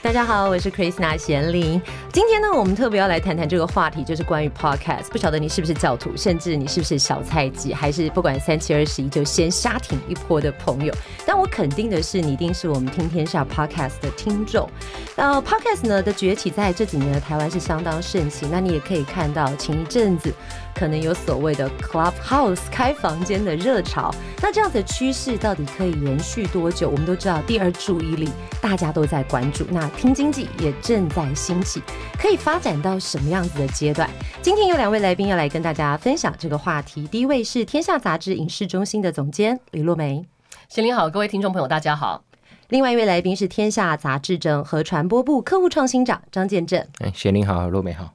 大家好，我是 Christina 贤玲。今天呢，我们特别要来谈谈这个话题，就是关于 Podcast。不晓得你是不是教徒，甚至你是不是小菜鸡，还是不管三七二十一就先瞎停一波的朋友。但我肯定的是，你一定是我们听天下 Podcast 的听众。那 Podcast 呢的崛起，在这几年的台湾是相当盛行。那你也可以看到，前一阵子。可能有所谓的 Clubhouse 开房间的热潮，那这样的趋势到底可以延续多久？我们都知道，第二注意力大家都在关注，那听经济也正在兴起，可以发展到什么样子的阶段？今天有两位来宾要来跟大家分享这个话题。第一位是天下杂志影视中心的总监李洛梅，先您好，各位听众朋友大家好。另外一位来宾是天下杂志整合传播部客户创新长张建正，哎，贤玲好，若美好。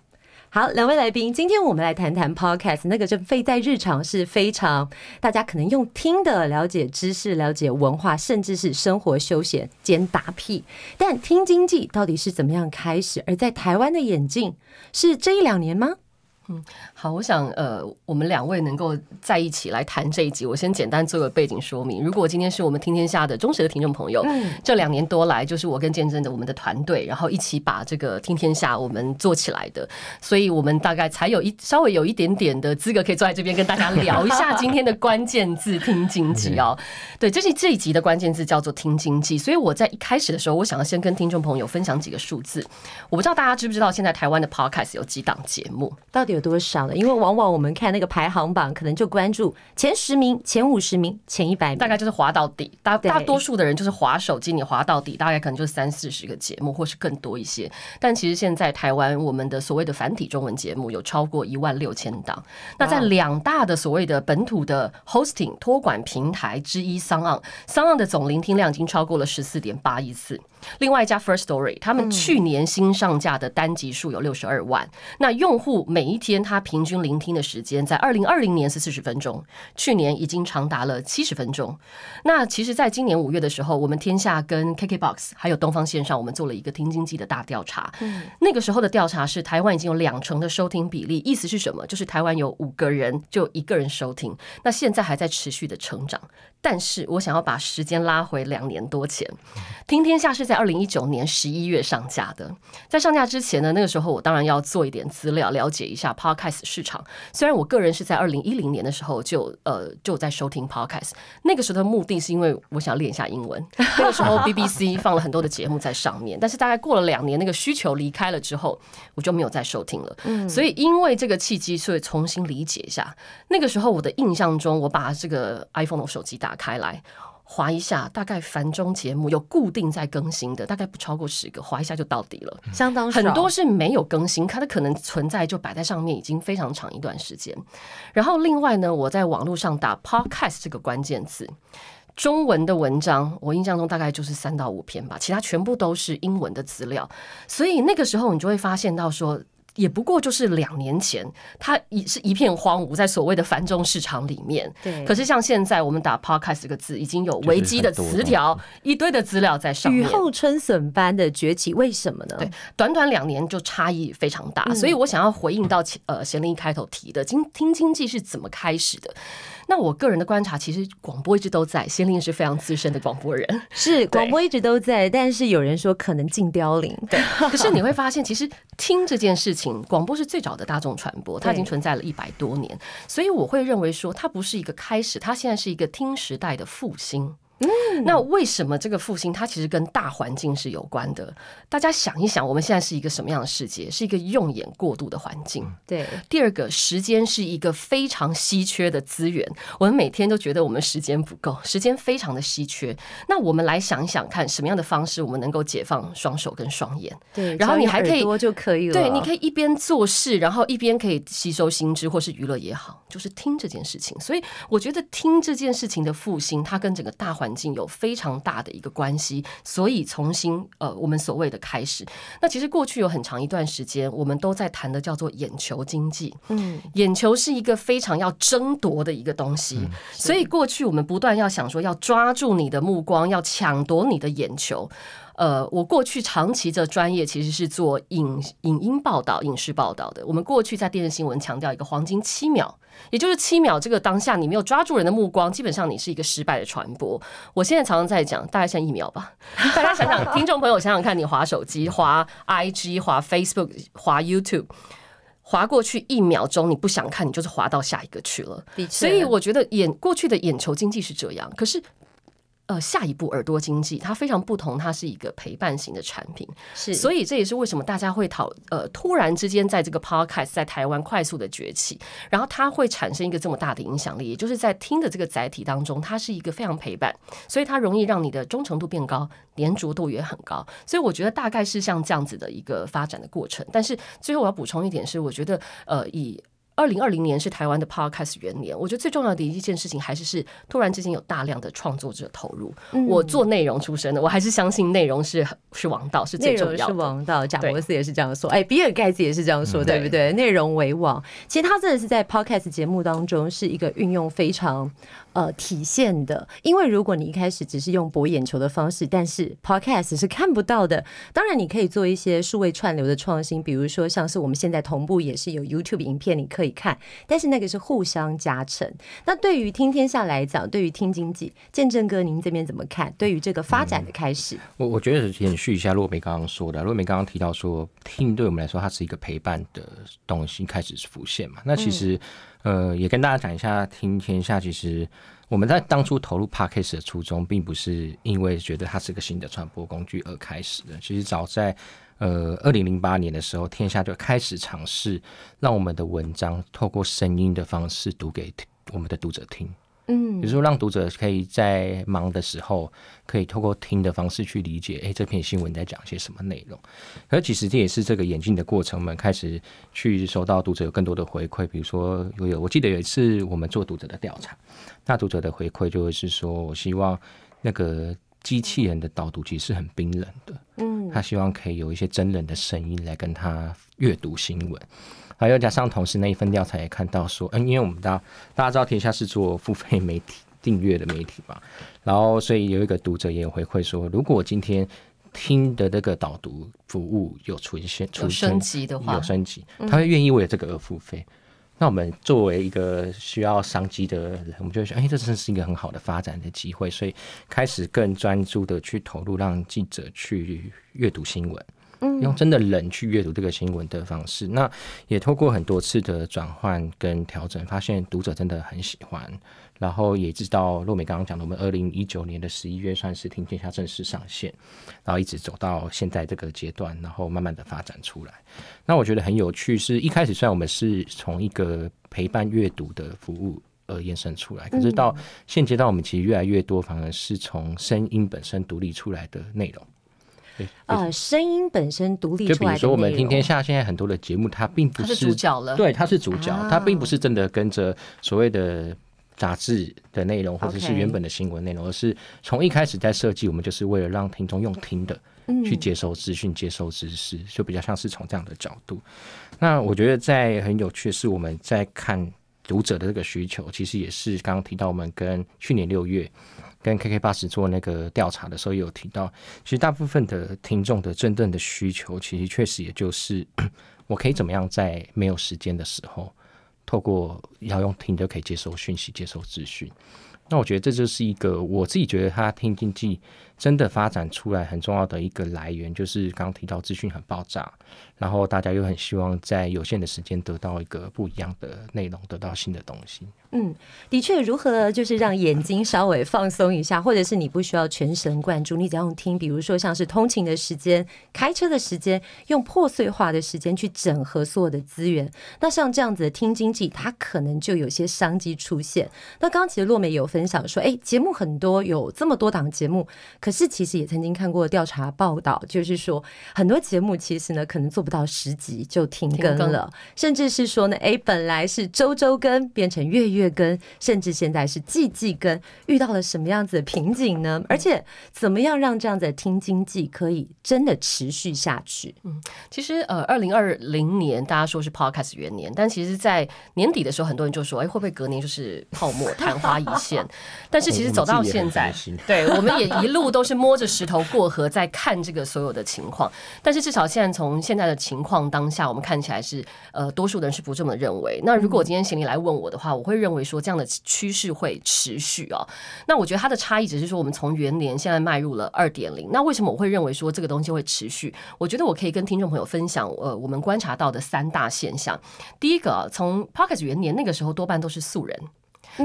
好，两位来宾，今天我们来谈谈 Podcast。那个就费在日常是非常，大家可能用听的了解知识、了解文化，甚至是生活休闲兼打屁。但听经济到底是怎么样开始？而在台湾的演进是这一两年吗？嗯，好，我想呃，我们两位能够在一起来谈这一集，我先简单做个背景说明。如果今天是我们听天下的忠实的听众朋友，这两年多来，就是我跟建真的我们的团队，然后一起把这个听天下我们做起来的，所以我们大概才有一稍微有一点点的资格可以坐在这边跟大家聊一下今天的关键字听经济哦。对，就是这一集的关键字叫做听经济。所以我在一开始的时候，我想要先跟听众朋友分享几个数字，我不知道大家知不知道，现在台湾的 podcast 有几档节目，到底。有多少呢？因为往往我们看那个排行榜，可能就关注前十名、前五十名、前一百名，大概就是滑到底。大大多数的人就是滑手机，你滑到底，大概可能就是三四十个节目，或是更多一些。但其实现在台湾我们的所谓的繁体中文节目有超过一万六千档。那在两大的所谓的本土的 hosting 托管平台之一，桑岸桑岸的总聆听量已经超过了十四点八亿次。另外一家 First Story，他们去年新上架的单集数有六十二万，那用户每一天他平均聆听的时间在二零二零年是四十分钟，去年已经长达了七十分钟。那其实，在今年五月的时候，我们天下跟 KKBOX 还有东方线上，我们做了一个听经济的大调查。那个时候的调查是台湾已经有两成的收听比例，意思是什么？就是台湾有五个人就一个人收听。那现在还在持续的成长。但是我想要把时间拉回两年多前，听天下是在。在二零一九年十一月上架的，在上架之前呢，那个时候我当然要做一点资料，了解一下 Podcast 市场。虽然我个人是在二零一零年的时候就呃就在收听 Podcast，那个时候的目的是因为我想练一下英文。那个时候 BBC 放了很多的节目在上面，但是大概过了两年，那个需求离开了之后，我就没有再收听了。嗯，所以因为这个契机，所以重新理解一下。那个时候我的印象中，我把这个 iPhone 的手机打开来。划一下，大概繁中节目有固定在更新的，大概不超过十个，划一下就到底了，相当很多是没有更新，它的可能存在就摆在上面已经非常长一段时间。然后另外呢，我在网络上打 podcast 这个关键字，中文的文章我印象中大概就是三到五篇吧，其他全部都是英文的资料，所以那个时候你就会发现到说。也不过就是两年前，它一是一片荒芜，在所谓的繁中市场里面。对。可是像现在，我们打 podcast 这个字已经有维基的词条、一堆的资料在上面。雨后春笋般的崛起，为什么呢？对，短短两年就差异非常大，所以我想要回应到前呃，贤玲一开头提的经听经济是怎么开始的。但我个人的观察，其实广播一直都在。先令是非常资深的广播人，是广播一直都在。但是有人说可能近凋零，对。可是你会发现，其实听这件事情，广播是最早的大众传播，它已经存在了一百多年。所以我会认为说，它不是一个开始，它现在是一个听时代的复兴。嗯，那为什么这个复兴它其实跟大环境是有关的？大家想一想，我们现在是一个什么样的世界？是一个用眼过度的环境。对，第二个，时间是一个非常稀缺的资源，我们每天都觉得我们时间不够，时间非常的稀缺。那我们来想一想，看什么样的方式我们能够解放双手跟双眼？对，然后你还可以多就可以了。对，你可以一边做事，然后一边可以吸收心智，或是娱乐也好，就是听这件事情。所以我觉得听这件事情的复兴，它跟整个大环。环境有非常大的一个关系，所以重新呃，我们所谓的开始。那其实过去有很长一段时间，我们都在谈的叫做眼球经济。嗯，眼球是一个非常要争夺的一个东西，所以过去我们不断要想说，要抓住你的目光，要抢夺你的眼球。呃，我过去长期这专业其实是做影影音报道、影视报道的。我们过去在电视新闻强调一个黄金七秒，也就是七秒这个当下，你没有抓住人的目光，基本上你是一个失败的传播。我现在常常在讲，大概像一秒吧，大家想想，听众朋友想想看，你滑手机、滑 IG、滑 Facebook、滑 YouTube，滑过去一秒钟，你不想看，你就是滑到下一个去了。所以我觉得眼过去的眼球经济是这样，可是。呃，下一步耳朵经济它非常不同，它是一个陪伴型的产品，是，所以这也是为什么大家会讨呃，突然之间在这个 podcast 在台湾快速的崛起，然后它会产生一个这么大的影响力，也就是在听的这个载体当中，它是一个非常陪伴，所以它容易让你的忠诚度变高，粘着度也很高，所以我觉得大概是像这样子的一个发展的过程。但是最后我要补充一点是，我觉得呃以。二零二零年是台湾的 Podcast 元年，我觉得最重要的一件事情还是是突然之间有大量的创作者投入。我做内容出身的，我还是相信内容是是王道，是最重要的。是王道，贾博士也是这样说，哎，比尔盖茨也是这样说，对不对？内容为王，其实他真的是在 Podcast 节目当中是一个运用非常。呃，体现的，因为如果你一开始只是用博眼球的方式，但是 podcast 是看不到的。当然，你可以做一些数位串流的创新，比如说像是我们现在同步也是有 YouTube 影片你可以看，但是那个是互相加成。那对于听天下来讲，对于听经济，见证哥您这边怎么看？对于这个发展的开始，我我觉得延续一下洛梅刚刚说的，洛梅刚刚提到说，听对我们来说它是一个陪伴的东西开始是浮现嘛？那其实。呃，也跟大家讲一下，听天下其实我们在当初投入 podcast 的初衷，并不是因为觉得它是个新的传播工具而开始的。其实早在呃二零零八年的时候，天下就开始尝试让我们的文章透过声音的方式读给我们的读者听。嗯，比如说让读者可以在忙的时候，可以透过听的方式去理解，哎，这篇新闻在讲些什么内容。可其实这也是这个演进的过程我们开始去收到读者有更多的回馈。比如说，有我记得有一次我们做读者的调查，那读者的回馈就是说，我希望那个机器人的导读其实很冰冷的，嗯，他希望可以有一些真人的声音来跟他阅读新闻。还有加上同事那一份调查也看到说，嗯，因为我们大大家知道天下是做付费媒体订阅的媒体嘛，然后所以有一个读者也有回馈说，如果我今天听的那个导读服务有出现，有升级的话，有升级，他会愿意为这个而付费。那我们作为一个需要商机的人，我们就会想，哎，这真是一个很好的发展的机会，所以开始更专注的去投入，让记者去阅读新闻。用真的人去阅读这个新闻的方式，那也透过很多次的转换跟调整，发现读者真的很喜欢。然后也知道洛美刚刚讲的，我们二零一九年的十一月算是听天下正式上线，然后一直走到现在这个阶段，然后慢慢的发展出来。那我觉得很有趣，是一开始虽然我们是从一个陪伴阅读的服务而延伸出来，可是到现阶段，我们其实越来越多，反而是从声音本身独立出来的内容。呃，声音本身独立。就比如说，我们听天下现在很多的节目，它并不是主角了。对，它是主角，它并不是真的跟着所谓的杂志的内容，或者是原本的新闻内容，而是从一开始在设计，我们就是为了让听众用听的去接收资讯、接收知识，就比较像是从这样的角度。那我觉得在很有趣的是我们在看。读者的这个需求，其实也是刚刚提到，我们跟去年六月跟 KK 巴士做那个调查的时候，也有提到，其实大部分的听众的真正的需求，其实确实也就是，我可以怎么样在没有时间的时候，透过要用听都可以接收讯息、接收资讯，那我觉得这就是一个我自己觉得他听经济真的发展出来很重要的一个来源，就是刚提到资讯很爆炸，然后大家又很希望在有限的时间得到一个不一样的内容，得到新的东西。嗯，的确，如何就是让眼睛稍微放松一下，或者是你不需要全神贯注，你只要用听，比如说像是通勤的时间、开车的时间，用破碎化的时间去整合所有的资源。那像这样子的听经济，它可能就有些商机出现。那刚刚其实洛美有分享说，哎，节目很多，有这么多档节目，可是，其实也曾经看过调查报道，就是说很多节目其实呢，可能做不到十集就停更了，甚至是说呢，哎，本来是周周更，变成月月更，甚至现在是季季更，遇到了什么样子的瓶颈呢？而且怎么样让这样的听经济可以真的持续下去？嗯，其实呃，二零二零年大家说是 Podcast 元年，但其实在年底的时候，很多人就说，哎，会不会隔年就是泡沫、昙花一现？但是其实走到现在，对，我们也一路。都是摸着石头过河，在看这个所有的情况。但是至少现在从现在的情况当下，我们看起来是呃，多数人是不这么认为。那如果我今天行李来问我的话，我会认为说这样的趋势会持续啊。那我觉得它的差异只是说，我们从元年现在迈入了二点零。那为什么我会认为说这个东西会持续？我觉得我可以跟听众朋友分享，呃，我们观察到的三大现象。第一个，从 p o c k e t 元年那个时候，多半都是素人。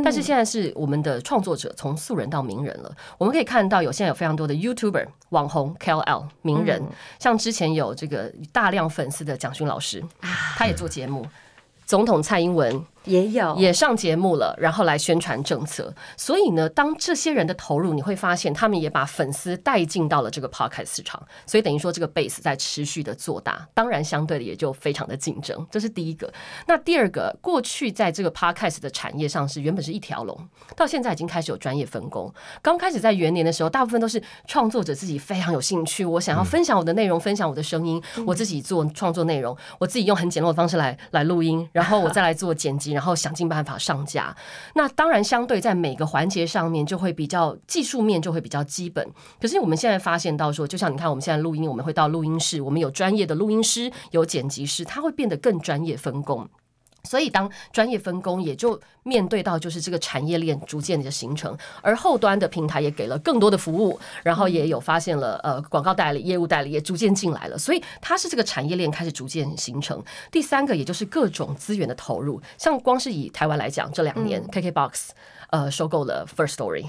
但是现在是我们的创作者从素人到名人了，我们可以看到有现在有非常多的 YouTuber 网红 KOL 名人，像之前有这个大量粉丝的蒋勋老师，他也做节目，总统蔡英文。也有也上节目了，然后来宣传政策。所以呢，当这些人的投入，你会发现他们也把粉丝带进到了这个 podcast 场，所以等于说这个 base 在持续的做大。当然，相对的也就非常的竞争。这是第一个。那第二个，过去在这个 podcast 的产业上是原本是一条龙，到现在已经开始有专业分工。刚开始在元年的时候，大部分都是创作者自己非常有兴趣，我想要分享我的内容，分享我的声音，我自己做创作内容，我自己用很简陋的方式来来录音，然后我再来做剪辑。然后想尽办法上架，那当然相对在每个环节上面就会比较技术面就会比较基本。可是我们现在发现到说，就像你看，我们现在录音，我们会到录音室，我们有专业的录音师，有剪辑师，他会变得更专业分工。所以，当专业分工也就面对到，就是这个产业链逐渐的形成，而后端的平台也给了更多的服务，然后也有发现了，呃，广告代理、业务代理也逐渐进来了。所以，它是这个产业链开始逐渐形成。第三个，也就是各种资源的投入，像光是以台湾来讲，这两年，KKBOX。呃，收购了 First Story，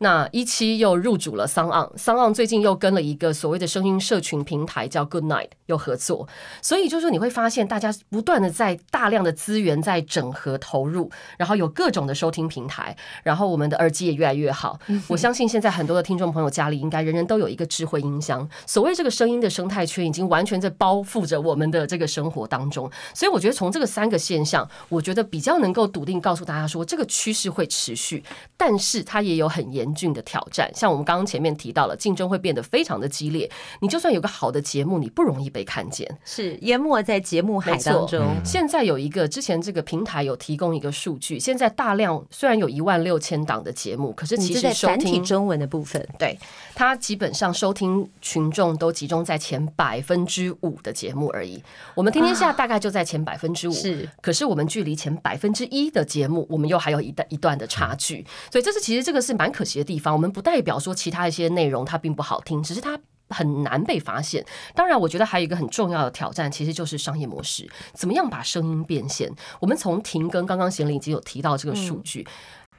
那一期又入主了桑昂，桑昂最近又跟了一个所谓的声音社群平台叫 Good Night 又合作，所以就是说你会发现大家不断的在大量的资源在整合投入，然后有各种的收听平台，然后我们的耳机也越来越好。我相信现在很多的听众朋友家里应该人人都有一个智慧音箱，所谓这个声音的生态圈已经完全在包覆着我们的这个生活当中，所以我觉得从这个三个现象，我觉得比较能够笃定告诉大家说这个趋势会持续。去，但是它也有很严峻的挑战。像我们刚刚前面提到了，竞争会变得非常的激烈。你就算有个好的节目，你不容易被看见，是淹没在节目海当中。现在有一个之前这个平台有提供一个数据，现在大量虽然有一万六千档的节目，可是其实收听中文的部分，对它基本上收听群众都集中在前百分之五的节目而已。我们天天下大概就在前百分之五，是，可是我们距离前百分之一的节目，我们又还有一段一段的差。所以这是其实这个是蛮可惜的地方。我们不代表说其他一些内容它并不好听，只是它很难被发现。当然，我觉得还有一个很重要的挑战，其实就是商业模式，怎么样把声音变现？我们从停更刚刚贤玲已经有提到这个数据。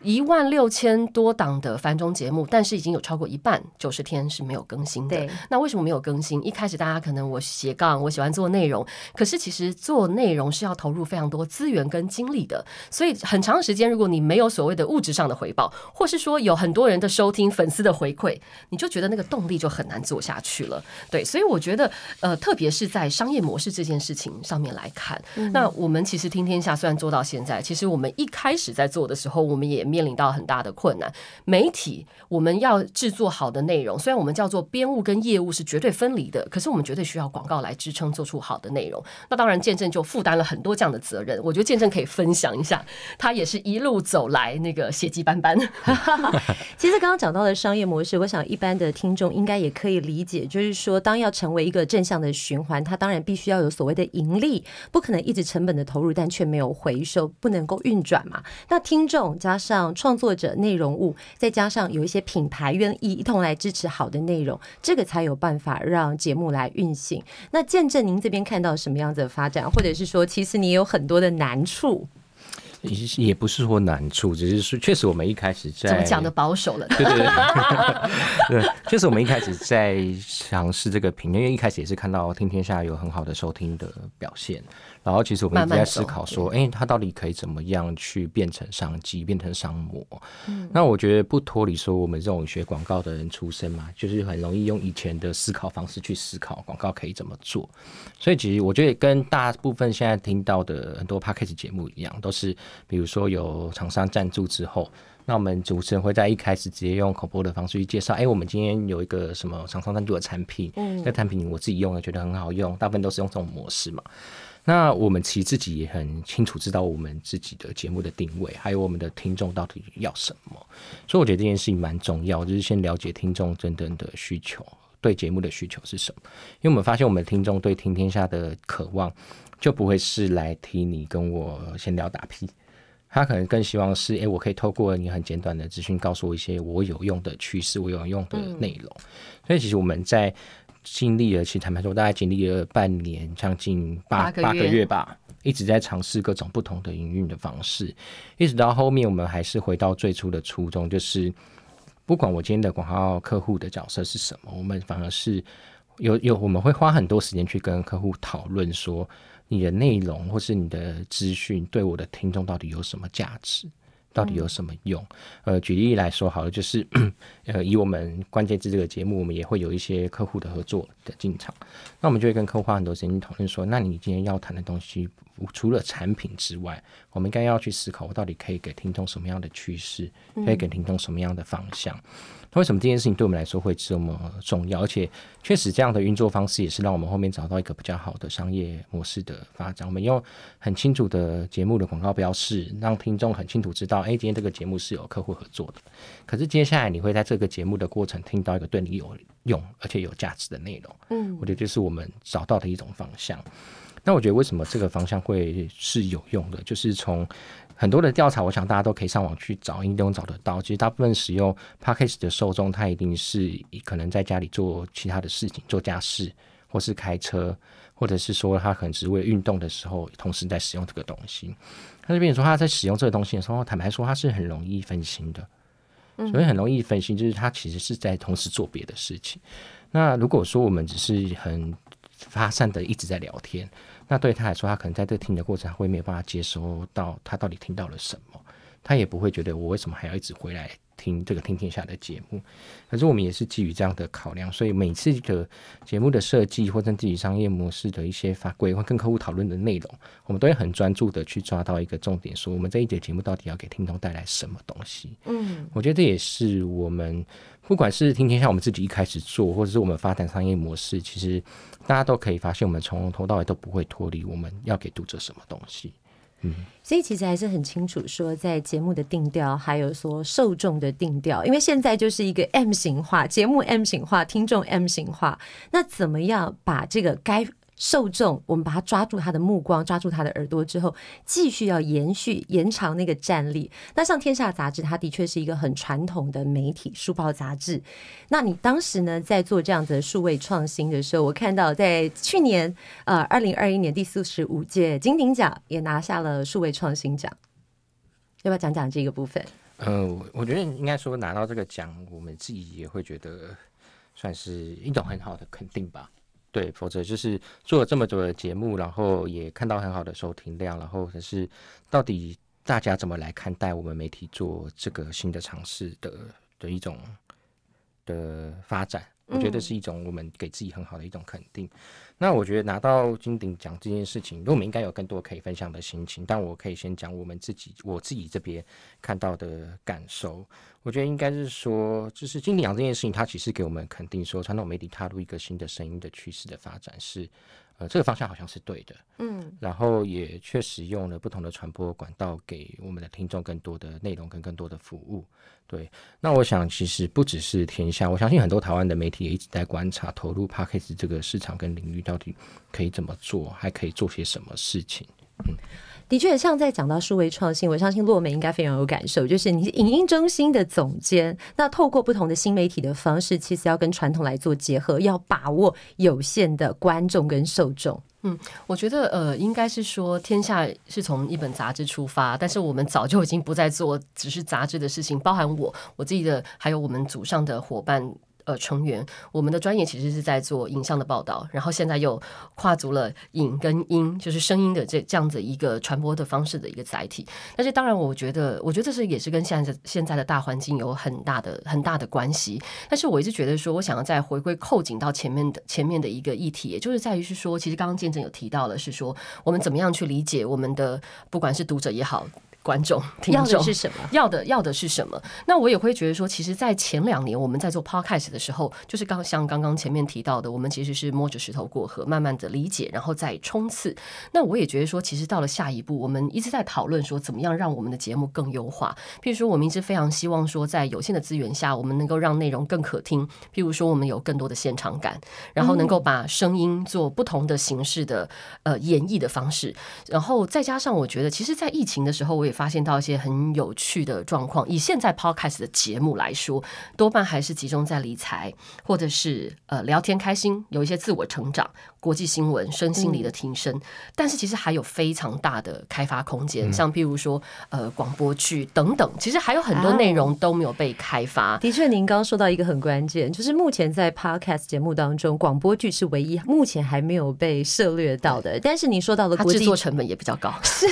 一万六千多档的繁中节目，但是已经有超过一半九十天是没有更新的。那为什么没有更新？一开始大家可能我斜杠，我喜欢做内容，可是其实做内容是要投入非常多资源跟精力的。所以很长时间，如果你没有所谓的物质上的回报，或是说有很多人的收听、粉丝的回馈，你就觉得那个动力就很难做下去了。对，所以我觉得，呃，特别是在商业模式这件事情上面来看，那我们其实听天下虽然做到现在，其实我们一开始在做的时候，我们也。面临到很大的困难，媒体我们要制作好的内容，虽然我们叫做编务跟业务是绝对分离的，可是我们绝对需要广告来支撑做出好的内容。那当然，见证就负担了很多这样的责任。我觉得见证可以分享一下，他也是一路走来那个血迹斑斑。其实刚刚讲到的商业模式，我想一般的听众应该也可以理解，就是说当要成为一个正向的循环，它当然必须要有所谓的盈利，不可能一直成本的投入，但却没有回收，不能够运转嘛。那听众加上创作者、内容物，再加上有一些品牌愿意一同来支持好的内容，这个才有办法让节目来运行。那见证您这边看到什么样子的发展，或者是说，其实你有很多的难处，也不是说难处，只是说，确实我们一开始怎么讲的保守了，对对 对，确实我们一开始在尝试这个品类，因为一开始也是看到《听天下》有很好的收听的表现。然后其实我们一直在思考说，哎，它到底可以怎么样去变成商机，变成商模？那我觉得不脱离说我们这种学广告的人出身嘛，就是很容易用以前的思考方式去思考广告可以怎么做。所以其实我觉得跟大部分现在听到的很多 p a d k a s 节目一样，都是比如说有厂商赞助之后，那我们主持人会在一开始直接用口播的方式去介绍，哎，我们今天有一个什么厂商赞助的产品，嗯，这产品我自己用也觉得很好用，大部分都是用这种模式嘛。那我们其实自己也很清楚知道我们自己的节目的定位，还有我们的听众到底要什么，所以我觉得这件事情蛮重要，就是先了解听众真正的需求，对节目的需求是什么。因为我们发现，我们听众对听天下的渴望，就不会是来听你跟我闲聊打屁，他可能更希望是，哎，我可以透过你很简短的资讯，告诉我一些我有用的趋势，我有用的内容。所以其实我们在。经历了，其实坦白说，大概经历了半年，将近八八个月吧，一直在尝试各种不同的营运的方式，一直到后面，我们还是回到最初的初衷，就是不管我今天的广告客户的角色是什么，我们反而是有有我们会花很多时间去跟客户讨论，说你的内容或是你的资讯对我的听众到底有什么价值。到底有什么用？呃，举例来说好了，就是呃，以我们关键字这个节目，我们也会有一些客户的合作的进场，那我们就会跟客户花很多时间讨论说，那你今天要谈的东西。除了产品之外，我们应该要去思考，我到底可以给听众什么样的趋势，可以给听众什么样的方向？那为什么这件事情对我们来说会这么重要？而且，确实这样的运作方式也是让我们后面找到一个比较好的商业模式的发展。我们用很清楚的节目的广告标示，让听众很清楚知道，哎，今天这个节目是有客户合作的。可是接下来你会在这个节目的过程听到一个对你有用而且有价值的内容。嗯，我觉得这是我们找到的一种方向。那我觉得为什么这个方向会是有用的？就是从很多的调查，我想大家都可以上网去找，应该都找得到。其实大部分使用 p a c k a g e 的受众，他一定是可能在家里做其他的事情，做家事，或是开车，或者是说他可能是为运动的时候同时在使用这个东西。那这边说他在使用这个东西的时候，坦白说，他是很容易分心的，所以很容易分心，就是他其实是在同时做别的事情。那如果说我们只是很发散的一直在聊天。那对他来说，他可能在这听的过程，他会没有办法接收到他到底听到了什么。他也不会觉得我为什么还要一直回来听这个《听天下》的节目。可是我们也是基于这样的考量，所以每次的节目的设计，或者自己商业模式的一些法规，或跟客户讨论的内容，我们都会很专注的去抓到一个重点，说我们这一节节目到底要给听众带来什么东西。嗯，我觉得这也是我们不管是《听天下》，我们自己一开始做，或者是我们发展商业模式，其实大家都可以发现，我们从头到尾都不会脱离我们要给读者什么东西。所以其实还是很清楚，说在节目的定调，还有说受众的定调，因为现在就是一个 M 型化节目，M 型化听众，M 型化，那怎么样把这个该。受众，我们把它抓住他的目光，抓住他的耳朵之后，继续要延续延长那个战力。那像《天下》杂志，它的确是一个很传统的媒体书报杂志。那你当时呢，在做这样子数位创新的时候，我看到在去年，呃，二零二一年第四十五届金鼎奖也拿下了数位创新奖，要不要讲讲这个部分？呃，我我觉得应该说拿到这个奖，我们自己也会觉得算是一种很好的肯定吧。对，否则就是做了这么久的节目，然后也看到很好的收听量，然后可是到底大家怎么来看待我们媒体做这个新的尝试的的一种的发展？我觉得是一种我们给自己很好的一种肯定。那我觉得拿到金鼎奖这件事情，我们应该有更多可以分享的心情。但我可以先讲我们自己，我自己这边看到的感受。我觉得应该是说，就是金鼎奖这件事情，它其实给我们肯定说，传统媒体踏入一个新的声音的趋势的发展是。这个方向好像是对的，嗯，然后也确实用了不同的传播管道给我们的听众更多的内容跟更多的服务，对。那我想，其实不只是天下，我相信很多台湾的媒体也一直在观察，投入 p a c k e 这个市场跟领域到底可以怎么做，还可以做些什么事情，嗯。的确，像在讲到数位创新，我相信洛美应该非常有感受。就是你是影音中心的总监，那透过不同的新媒体的方式，其实要跟传统来做结合，要把握有限的观众跟受众。嗯，我觉得呃，应该是说天下是从一本杂志出发，但是我们早就已经不再做只是杂志的事情，包含我我自己的，还有我们组上的伙伴。呃，成员，我们的专业其实是在做影像的报道，然后现在又跨足了影跟音，就是声音的这这样子一个传播的方式的一个载体。但是，当然，我觉得，我觉得这是也是跟现在现在的大环境有很大的很大的关系。但是，我一直觉得说，我想要再回归扣紧到前面的前面的一个议题，也就是在于是说，其实刚刚见证有提到了是说，我们怎么样去理解我们的不管是读者也好。观众听众要的是什么？要的要的是什么？那我也会觉得说，其实，在前两年我们在做 podcast 的时候，就是刚像刚刚前面提到的，我们其实是摸着石头过河，慢慢的理解，然后再冲刺。那我也觉得说，其实到了下一步，我们一直在讨论说，怎么样让我们的节目更优化。譬如说，我们一直非常希望说，在有限的资源下，我们能够让内容更可听。譬如说，我们有更多的现场感，然后能够把声音做不同的形式的呃演绎的方式。然后再加上，我觉得，其实，在疫情的时候，我也发现到一些很有趣的状况。以现在 podcast 的节目来说，多半还是集中在理财，或者是呃聊天开心，有一些自我成长。国际新闻、身心理的听声，但是其实还有非常大的开发空间，像譬如说呃广播剧等等，其实还有很多内容都没有被开发。的确，您刚刚说到一个很关键，就是目前在 Podcast 节目当中，广播剧是唯一目前还没有被涉略到的。但是您说到的国际，制作成本也比较高。是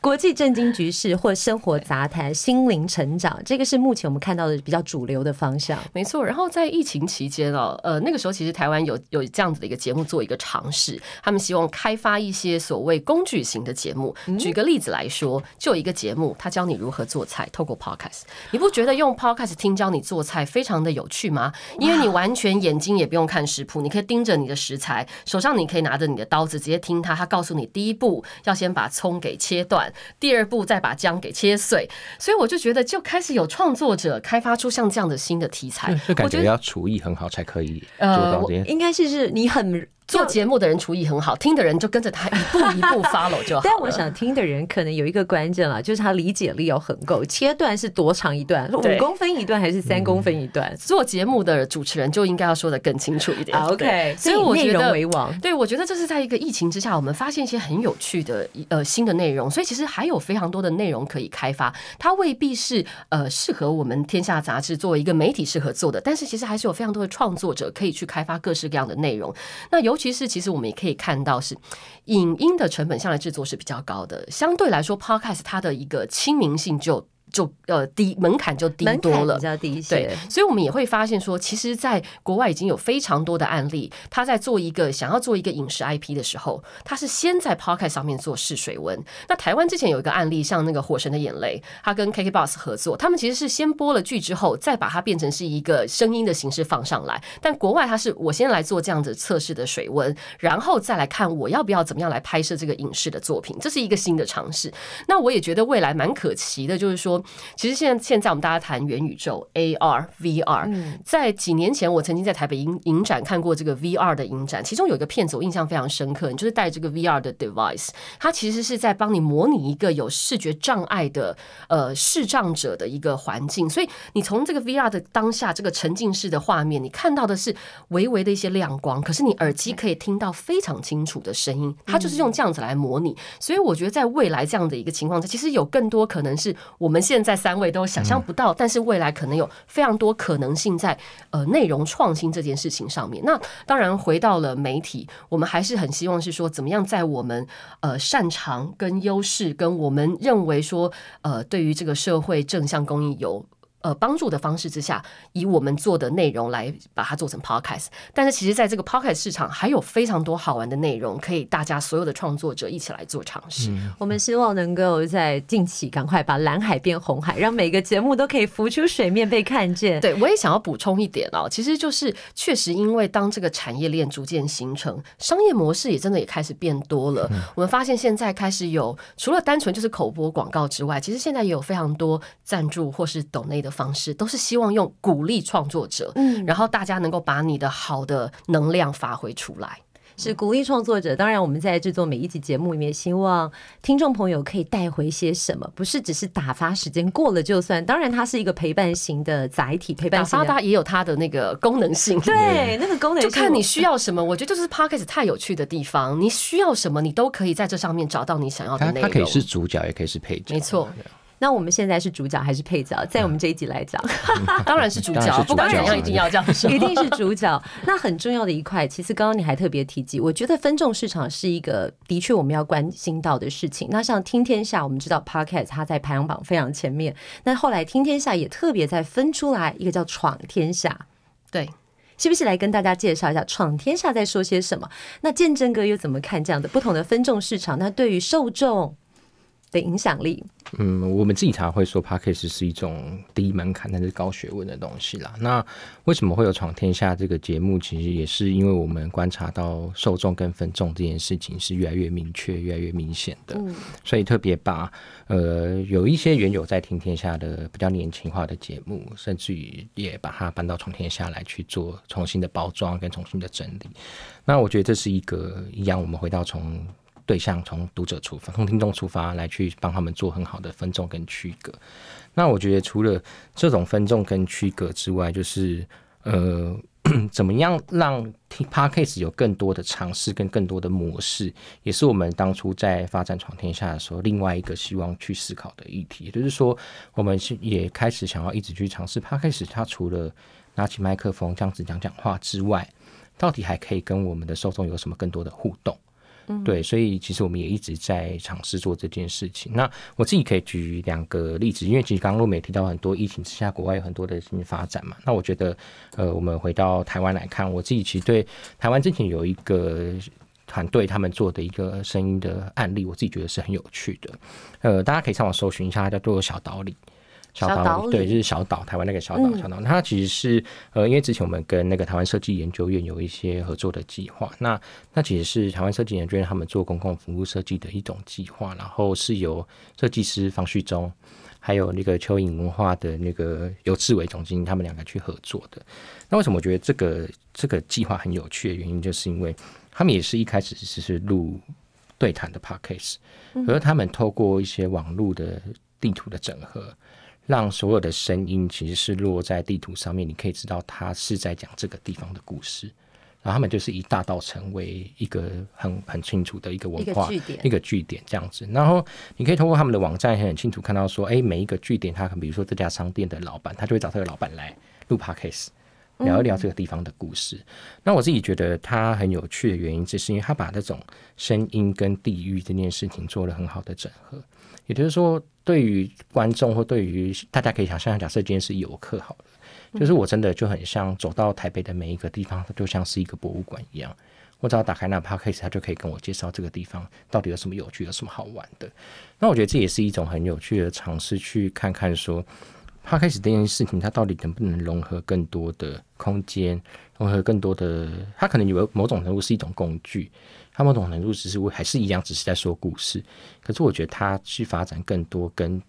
国际震惊局势或生活杂谈、心灵成长，这个是目前我们看到的比较主流的方向。没错。然后在疫情期间哦，呃那个时候其实台湾有有这样子的一个节目做。做一个尝试，他们希望开发一些所谓工具型的节目。举个例子来说，就一个节目，他教你如何做菜，透过 podcast。你不觉得用 podcast 听教你做菜非常的有趣吗？因为你完全眼睛也不用看食谱，你可以盯着你的食材，手上你可以拿着你的刀子，直接听他，他告诉你第一步要先把葱给切断，第二步再把姜给切碎。所以我就觉得，就开始有创作者开发出像这样的新的题材。就感觉要厨艺很好才可以做到。应该是是你很。做节目的人厨艺很好，听的人就跟着他一步一步 follow 就好但我想听的人可能有一个关键了，就是他理解力要很够。切断是多长一段？五公分一段还是三公分一段？做节目的主持人就应该要说的更清楚一点。OK，所以内容为王。对，我觉得这是在一个疫情之下，我们发现一些很有趣的呃新的内容。所以其实还有非常多的内容可以开发。它未必是呃适合我们天下杂志作为一个媒体适合做的，但是其实还是有非常多的创作者可以去开发各式各样的内容。那有。尤其是，其实我们也可以看到，是影音的成本向来制作是比较高的，相对来说，Podcast 它的一个亲民性就。就呃低门槛就低多了，比较低一些。对，所以我们也会发现说，其实，在国外已经有非常多的案例，他在做一个想要做一个影视 IP 的时候，他是先在 p o c k e t 上面做试水温。那台湾之前有一个案例，像那个《火神的眼泪》，他跟 k k b o s s 合作，他们其实是先播了剧之后，再把它变成是一个声音的形式放上来。但国外他是我先来做这样子测试的水温，然后再来看我要不要怎么样来拍摄这个影视的作品，这是一个新的尝试。那我也觉得未来蛮可期的，就是说。其实现在，现在我们大家谈元宇宙、AR、VR。在几年前，我曾经在台北影影展看过这个 VR 的影展，其中有一个片子我印象非常深刻，你就是带这个 VR 的 device，它其实是在帮你模拟一个有视觉障碍的呃视障者的一个环境。所以你从这个 VR 的当下这个沉浸式的画面，你看到的是微微的一些亮光，可是你耳机可以听到非常清楚的声音，它就是用这样子来模拟。所以我觉得，在未来这样的一个情况下，其实有更多可能是我们。现在三位都想象不到，但是未来可能有非常多可能性在呃内容创新这件事情上面。那当然回到了媒体，我们还是很希望是说，怎么样在我们呃擅长跟优势跟我们认为说呃对于这个社会正向公益有。呃，帮助的方式之下，以我们做的内容来把它做成 podcast。但是，其实在这个 podcast 市场，还有非常多好玩的内容可以大家所有的创作者一起来做尝试。我们希望能够在近期赶快把蓝海变红海，让每个节目都可以浮出水面被看见。对，我也想要补充一点哦，其实就是确实因为当这个产业链逐渐形成，商业模式也真的也开始变多了。我们发现现在开始有除了单纯就是口播广告之外，其实现在也有非常多赞助或是抖内的。方式都是希望用鼓励创作者，嗯，然后大家能够把你的好的能量发挥出来，是鼓励创作者。当然，我们在制作每一集节目里面，希望听众朋友可以带回些什么，不是只是打发时间过了就算。当然，它是一个陪伴型的载体陪伴，打发它也有它的那个功能性。对，那个功能就看你需要什么。我觉得就是 Parkes 太有趣的地方，你需要什么，你都可以在这上面找到你想要的。个。它可以是主角，也可以是配角，没错。那我们现在是主角还是配角？在我们这一集来讲，当然是主角。不管怎样，一定要这样，一定是主角。那很重要的一块，其实刚刚你还特别提及，我觉得分众市场是一个的确我们要关心到的事情。那像听天下，我们知道 podcast 它在排行榜非常前面。那后来听天下也特别在分出来一个叫闯天下，对，是不是来跟大家介绍一下闯天下在说些什么？那见证哥又怎么看这样的不同的分众市场？那对于受众？的影响力，嗯，我们自己常会说 p a c k a g e 是一种低门槛但是高学问的东西啦。那为什么会有《闯天下》这个节目？其实也是因为我们观察到受众跟分众这件事情是越来越明确、越来越明显的，所以特别把呃有一些原有在听天下的比较年轻化的节目，甚至于也把它搬到《闯天下》来去做重新的包装跟重新的整理。那我觉得这是一个，一样我们回到从。对象从读者出发，从听众出发来去帮他们做很好的分众跟区隔。那我觉得除了这种分众跟区隔之外，就是呃，怎么样让听 podcast 有更多的尝试跟更多的模式，也是我们当初在发展闯天下的时候另外一个希望去思考的议题。也就是说，我们是也开始想要一直去尝试 podcast。它除了拿起麦克风这样子讲讲话之外，到底还可以跟我们的受众有什么更多的互动？对，所以其实我们也一直在尝试做这件事情。那我自己可以举两个例子，因为其实刚刚露美提到很多疫情之下，国外有很多的新发展嘛。那我觉得，呃，我们回到台湾来看，我自己其实对台湾之前有一个团队他们做的一个声音的案例，我自己觉得是很有趣的。呃，大家可以上网搜寻一下，它叫做小岛里。小岛对，就是小岛，台湾那个小岛，小岛。它其实是呃，因为之前我们跟那个台湾设计研究院有一些合作的计划。那那其实是台湾设计研究院他们做公共服务设计的一种计划。然后是由设计师方旭忠，还有那个蚯蚓文化的那个尤志伟总经理，他们两个去合作的。那为什么我觉得这个这个计划很有趣的原因，就是因为他们也是一开始只是录对谈的 p a c k e t s 而他们透过一些网络的地图的整合。让所有的声音其实是落在地图上面，你可以知道他是在讲这个地方的故事。然后他们就是以大道成为一个很很清楚的一个文化据点，一个据点这样子。然后你可以通过他们的网站很很清楚看到说，哎，每一个据点，他比如说这家商店的老板，他就会找这个老板来录 p a r c a s e 聊一聊这个地方的故事。那我自己觉得它很有趣的原因，只是因为它把那种声音跟地域这件事情做了很好的整合。也就是说，对于观众或对于大家可以想象，假设今天是游客好了，就是我真的就很像走到台北的每一个地方，就像是一个博物馆一样。我只要打开那 p o d c a s e 它就可以跟我介绍这个地方到底有什么有趣、有什么好玩的。那我觉得这也是一种很有趣的尝试，去看看说。他开始这件事情，他到底能不能融合更多的空间，融合更多的？他可能有某种程度是一种工具，他某种程度只是还是一样，只是在说故事。可是我觉得他去发展更多跟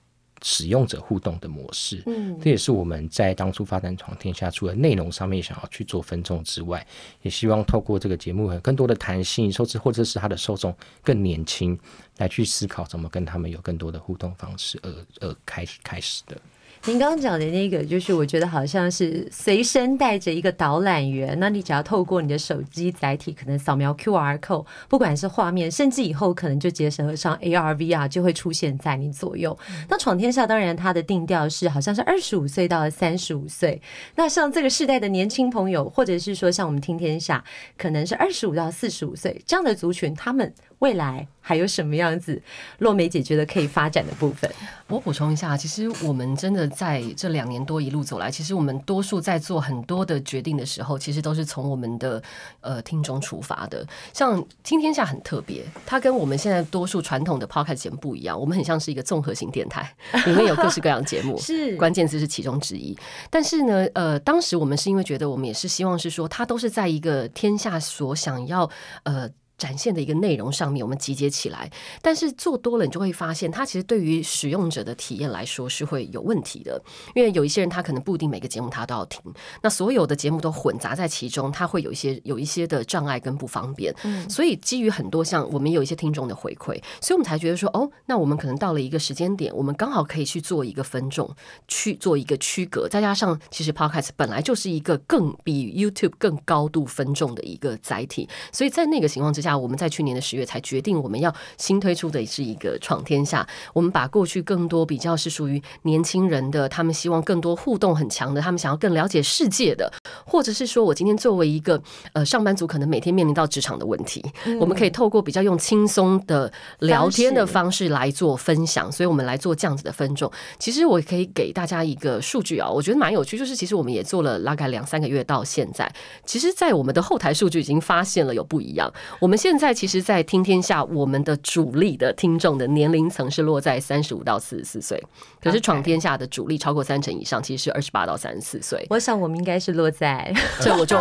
使用者互动的模式，这也是我们在当初发展闯天下，除了内容上面想要去做分众之外，也希望透过这个节目，更多的弹性收视，或者是他的受众更年轻，来去思考怎么跟他们有更多的互动方式，而而开始开始的。您刚刚讲的那个，就是我觉得好像是随身带着一个导览员，那你只要透过你的手机载体，可能扫描 Q R code，不管是画面，甚至以后可能就结合上 A R V R，就会出现在你左右。那闯天下当然它的定调是好像是二十五岁到三十五岁，那像这个世代的年轻朋友，或者是说像我们听天下，可能是二十五到四十五岁这样的族群，他们。未来还有什么样子？洛梅姐觉得可以发展的部分，我补充一下。其实我们真的在这两年多一路走来，其实我们多数在做很多的决定的时候，其实都是从我们的呃听众出发的。像听天下很特别，它跟我们现在多数传统的 p o c k e t 节目不一样，我们很像是一个综合型电台，里面有各式各样的节目，是关键词是其中之一。但是呢，呃，当时我们是因为觉得我们也是希望是说，它都是在一个天下所想要呃。展现的一个内容上面，我们集结起来，但是做多了，你就会发现，它其实对于使用者的体验来说是会有问题的。因为有一些人，他可能不一定每个节目他都要听，那所有的节目都混杂在其中，他会有一些有一些的障碍跟不方便。嗯，所以基于很多像我们有一些听众的回馈，所以我们才觉得说，哦，那我们可能到了一个时间点，我们刚好可以去做一个分众，去做一个区隔，再加上其实 Podcast 本来就是一个更比 YouTube 更高度分众的一个载体，所以在那个情况之下。下我们在去年的十月才决定我们要新推出的是一个闯天下。我们把过去更多比较是属于年轻人的，他们希望更多互动很强的，他们想要更了解世界的，或者是说我今天作为一个呃上班族，可能每天面临到职场的问题，我们可以透过比较用轻松的聊天的方式来做分享。所以我们来做这样子的分众。其实我可以给大家一个数据啊，我觉得蛮有趣，就是其实我们也做了大概两三个月到现在，其实，在我们的后台数据已经发现了有不一样。我们现在其实，在听天下，我们的主力的听众的年龄层是落在三十五到四十四岁。可是，闯天下的主力超过三成以上，其实是二十八到三十四岁。我想，我们应该是落在 这，我就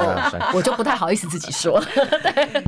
我就不太好意思自己说。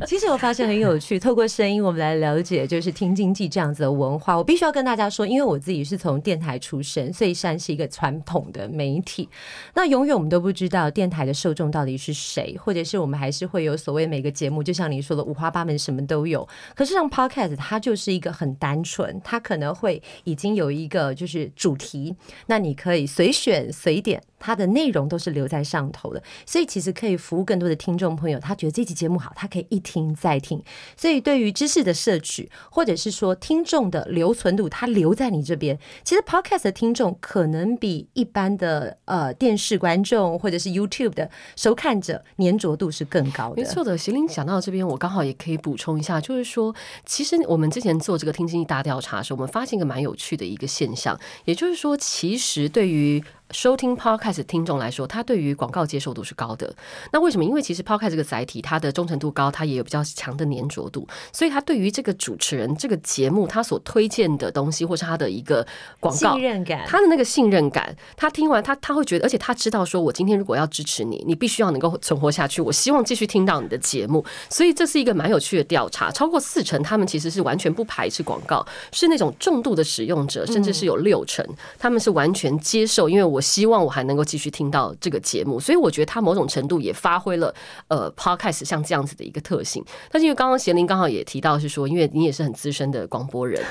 其实我发现很有趣，透过声音，我们来了解，就是听经济这样子的文化。我必须要跟大家说，因为我自己是从电台出身，所以山是一个传统的媒体。那永远我们都不知道电台的受众到底是谁，或者是我们还是会有所谓每个节目，就像你说的五花八。他们什么都有，可是像 Podcast，它就是一个很单纯，它可能会已经有一个就是主题，那你可以随选随点。它的内容都是留在上头的，所以其实可以服务更多的听众朋友。他觉得这期节目好，他可以一听再听。所以对于知识的摄取，或者是说听众的留存度，他留在你这边。其实 Podcast 的听众可能比一般的呃电视观众或者是 YouTube 的收看者粘着度是更高的。没错的，行林讲到这边，我刚好也可以补充一下，就是说，其实我们之前做这个听经济大调查的时，候，我们发现一个蛮有趣的一个现象，也就是说，其实对于收听 Podcast 听众来说，他对于广告接受度是高的。那为什么？因为其实 Podcast 这个载体，它的忠诚度高，它也有比较强的粘着度，所以他对于这个主持人、这个节目，他所推荐的东西，或是他的一个广告、信任感，他的那个信任感，他听完他他会觉得，而且他知道说，我今天如果要支持你，你必须要能够存活下去，我希望继续听到你的节目。所以这是一个蛮有趣的调查，超过四成他们其实是完全不排斥广告，是那种重度的使用者，甚至是有六成他们是完全接受，因为我。我希望我还能够继续听到这个节目，所以我觉得它某种程度也发挥了呃 podcast 像这样子的一个特性。但是因为刚刚贤玲刚好也提到是说，因为你也是很资深的广播人。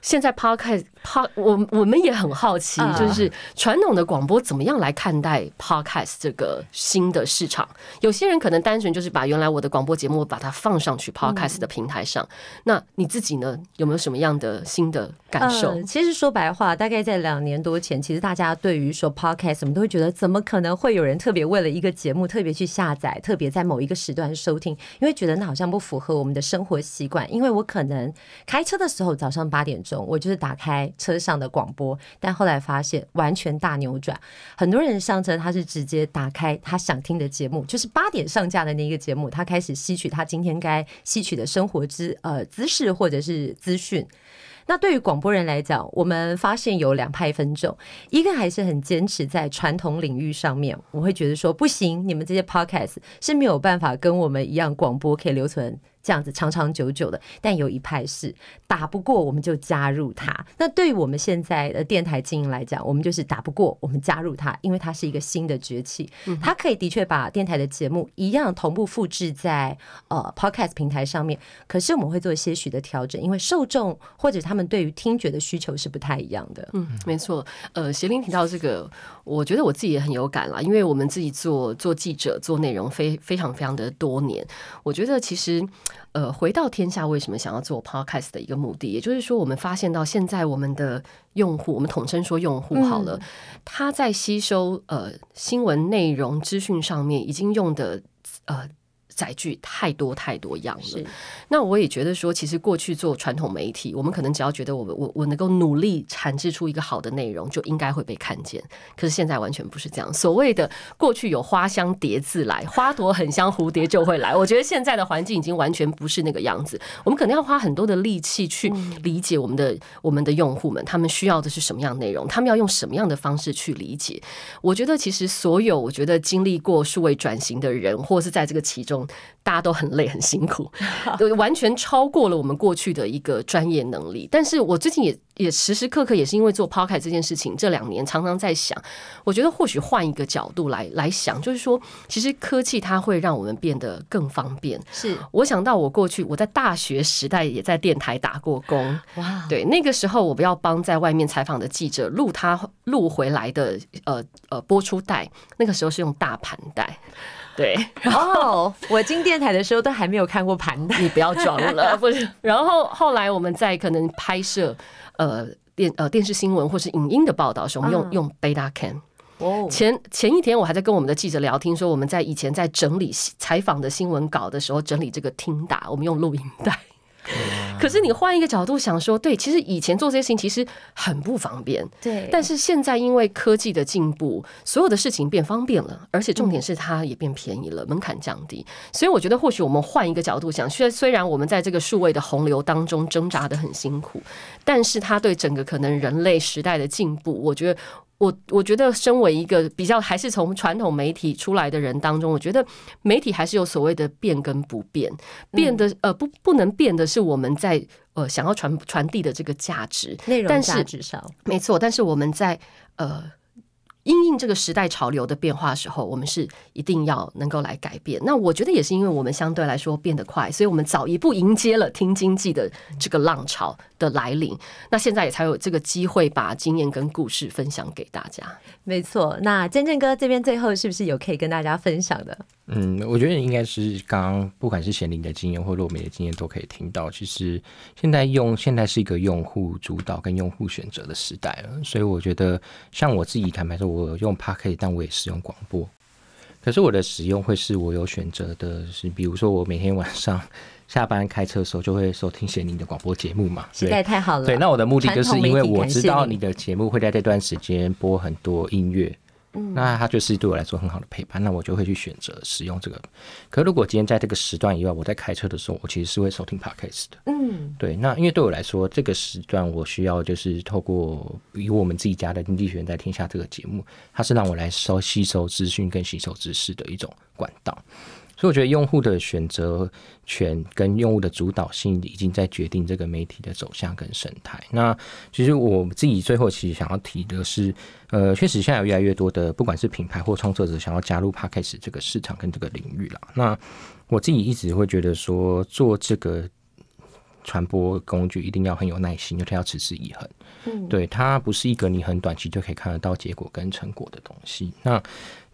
现在 podcast，pod 我我们也很好奇，就是传统的广播怎么样来看待 podcast 这个新的市场？有些人可能单纯就是把原来我的广播节目把它放上去 podcast 的平台上。那你自己呢？有没有什么样的新的感受？其实说白话，大概在两年多前，其实大家对于说 podcast 什么都会觉得，怎么可能会有人特别为了一个节目特别去下载，特别在某一个时段收听？因为觉得那好像不符合我们的生活习惯。因为我可能开车的时候，早上八点。我就是打开车上的广播，但后来发现完全大扭转。很多人上车，他是直接打开他想听的节目，就是八点上架的那个节目，他开始吸取他今天该吸取的生活知呃知识或者是资讯。那对于广播人来讲，我们发现有两派分众，一个还是很坚持在传统领域上面，我会觉得说不行，你们这些 podcast 是没有办法跟我们一样广播可以留存。这样子长长久久的，但有一派是打不过，我们就加入他。那对于我们现在的电台经营来讲，我们就是打不过，我们加入他，因为它是一个新的崛起，它可以的确把电台的节目一样同步复制在呃 Podcast 平台上面。可是我们会做些许的调整，因为受众或者他们对于听觉的需求是不太一样的。嗯，没错。呃，邪灵提到这个，我觉得我自己也很有感了，因为我们自己做做记者做内容非非常非常的多年，我觉得其实。呃，回到天下为什么想要做 podcast 的一个目的，也就是说，我们发现到现在，我们的用户，我们统称说用户好了，他在吸收呃新闻内容资讯上面，已经用的呃。载具太多太多样了，那我也觉得说，其实过去做传统媒体，我们可能只要觉得我我我能够努力产制出一个好的内容，就应该会被看见。可是现在完全不是这样。所谓的过去有花香蝶自来，花朵很香，蝴蝶就会来。我觉得现在的环境已经完全不是那个样子。我们可能要花很多的力气去理解我们的我们的用户们，他们需要的是什么样内容，他们要用什么样的方式去理解。我觉得其实所有我觉得经历过数位转型的人，或是在这个其中。大家都很累，很辛苦，完全超过了我们过去的一个专业能力。但是我最近也也时时刻刻也是因为做 p o c k e t 这件事情，这两年常常在想，我觉得或许换一个角度来来想，就是说，其实科技它会让我们变得更方便。是我想到我过去我在大学时代也在电台打过工，哇，对，那个时候我不要帮在外面采访的记者录他录回来的呃呃播出带，那个时候是用大盘带。对，然后我进电台的时候都还没有看过盘，你不要装了。不是，然后后来我们在可能拍摄呃电呃电视新闻或是影音的报道时，候，我们用用贝塔看。哦，前前一天我还在跟我们的记者聊，听说我们在以前在整理采访的新闻稿的时候，整理这个听打，我们用录音带。可是你换一个角度想说，对，其实以前做这些事情其实很不方便，对。但是现在因为科技的进步，所有的事情变方便了，而且重点是它也变便宜了，门槛降低。所以我觉得，或许我们换一个角度想，虽然虽然我们在这个数位的洪流当中挣扎的很辛苦，但是它对整个可能人类时代的进步，我觉得。我我觉得，身为一个比较还是从传统媒体出来的人当中，我觉得媒体还是有所谓的变跟不变，变的呃不不能变的是我们在呃想要传传递的这个价值内容，值上，没错，但是我们在呃。应应这个时代潮流的变化时候，我们是一定要能够来改变。那我觉得也是因为我们相对来说变得快，所以我们早一步迎接了听经济的这个浪潮的来临。那现在也才有这个机会把经验跟故事分享给大家。没错，那真正哥这边最后是不是有可以跟大家分享的？嗯，我觉得应该是刚刚，不管是贤玲的经验或洛美的经验，都可以听到。其实现在用现在是一个用户主导跟用户选择的时代了，所以我觉得像我自己坦白说，我用 p a r k t 但我也使用广播。可是我的使用会是我有选择的，是比如说我每天晚上下班开车的时候就会收听贤玲的广播节目嘛？实 在太好了。对，那我的目的就是因为我知道你的节目会在这段时间播很多音乐。那它就是对我来说很好的陪伴，那我就会去选择使用这个。可如果今天在这个时段以外，我在开车的时候，我其实是会收听 Podcast 的。嗯，对。那因为对我来说，这个时段我需要就是透过以我们自己家的经济学人在听下这个节目，它是让我来收吸收资讯跟吸收知识的一种管道。所以我觉得用户的选择权跟用户的主导性已经在决定这个媒体的走向跟生态。那其实我自己最后其实想要提的是，呃，确实现在有越来越多的不管是品牌或创作者想要加入 p a c k a g e 这个市场跟这个领域了。那我自己一直会觉得说，做这个传播工具一定要很有耐心，为它要持之以恒。嗯，对，它不是一个你很短期就可以看得到结果跟成果的东西。那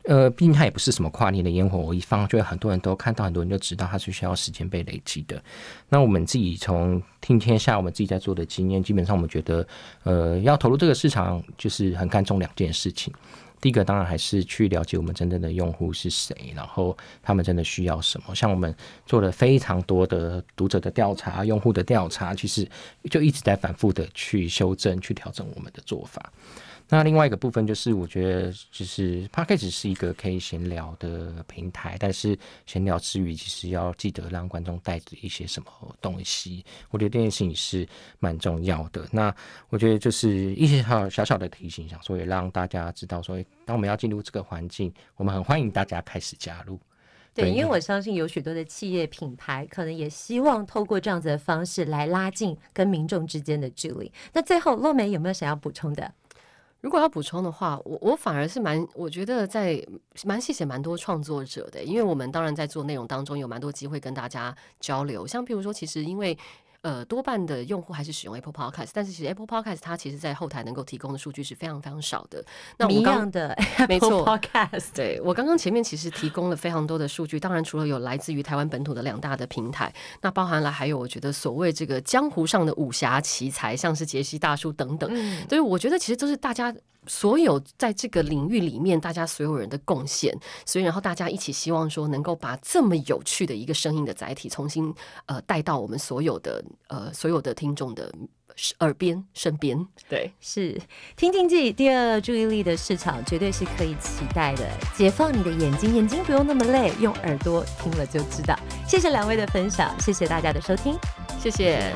呃，毕竟它也不是什么跨年的烟火，我一放就很多人都看到，很多人就知道它是需要时间被累积的。那我们自己从听天下，我们自己在做的经验，基本上我们觉得，呃，要投入这个市场，就是很看重两件事情。第一个当然还是去了解我们真正的用户是谁，然后他们真的需要什么。像我们做了非常多的读者的调查、用户的调查，其实就一直在反复的去修正、去调整我们的做法。那另外一个部分就是，我觉得就是 podcast 是一个可以闲聊的平台，但是闲聊之余，其实要记得让观众带着一些什么东西，我觉得这件事情是蛮重要的。那我觉得就是一些小小小的提醒，想说也让大家知道，说当我们要进入这个环境，我们很欢迎大家开始加入。对，因为我相信有许多的企业品牌可能也希望透过这样子的方式来拉近跟民众之间的距离。那最后，洛美有没有想要补充的？如果要补充的话，我我反而是蛮，我觉得在蛮谢谢蛮多创作者的，因为我们当然在做内容当中有蛮多机会跟大家交流，像譬如说，其实因为。呃，多半的用户还是使用 Apple Podcast，但是其实 Apple Podcast 它其实在后台能够提供的数据是非常非常少的。那我刚的 没错，Podcast 对我刚刚前面其实提供了非常多的数据，当然除了有来自于台湾本土的两大的平台，那包含了还有我觉得所谓这个江湖上的武侠奇才，像是杰西大叔等等，所以我觉得其实都是大家。所有在这个领域里面，大家所有人的贡献，所以然后大家一起希望说，能够把这么有趣的一个声音的载体，重新呃带到我们所有的呃所有的听众的耳边身边。对，是听经济第二注意力的市场，绝对是可以期待的。解放你的眼睛，眼睛不用那么累，用耳朵听了就知道。谢谢两位的分享，谢谢大家的收听，谢谢。